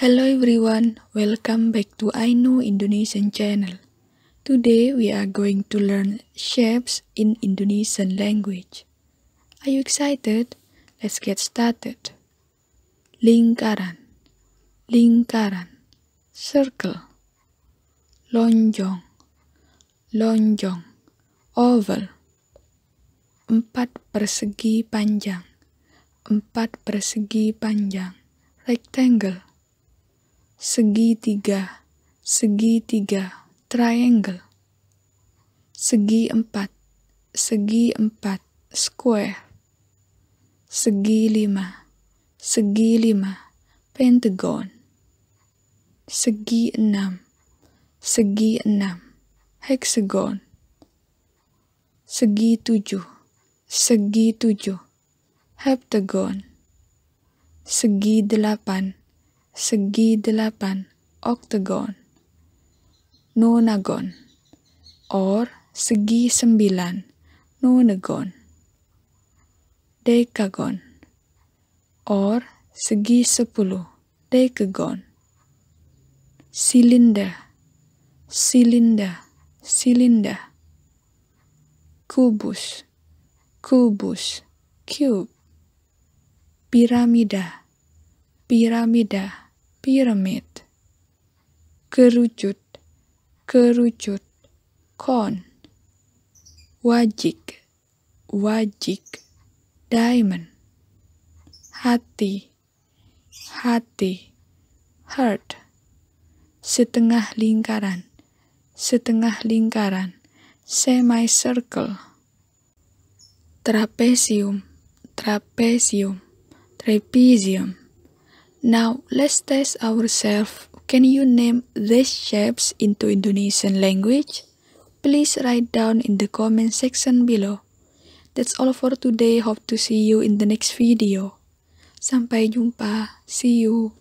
Hello everyone, welcome back to I Know Indonesian channel. Today we are going to learn shapes in Indonesian language. Are you excited? Let's get started. Lingkaran, lingkaran, circle, lonjong, lonjong, oval, empat persegi panjang, empat persegi panjang, rectangle, segitiga, segitiga, triangle. Segi empat, segi empat, square. Segi lima, segi lima, pentagon. Segi enam, segi enam, hexagon. Segi tujuh, segi tujuh, heptagon. Segi delapan, segi delapan, octagon, nonagon, or segi sembilan, nonagon, decagon, or segi sepuluh, decagon, silinder, silinder, silinder, kubus, kubus, cube, piramida, piramida, Pyramid. Kerucut, kerucut, cone. Wajik, wajik, diamond. Hati, hati, heart. Setengah lingkaran, setengah lingkaran, semicircle. trapezium, trapezium, trapezium Now let's test ourselves. Can you name these shapes into Indonesian language? Please write down in the comment section below. That's all for today. Hope to see you in the next video. Sampai jumpa. See you.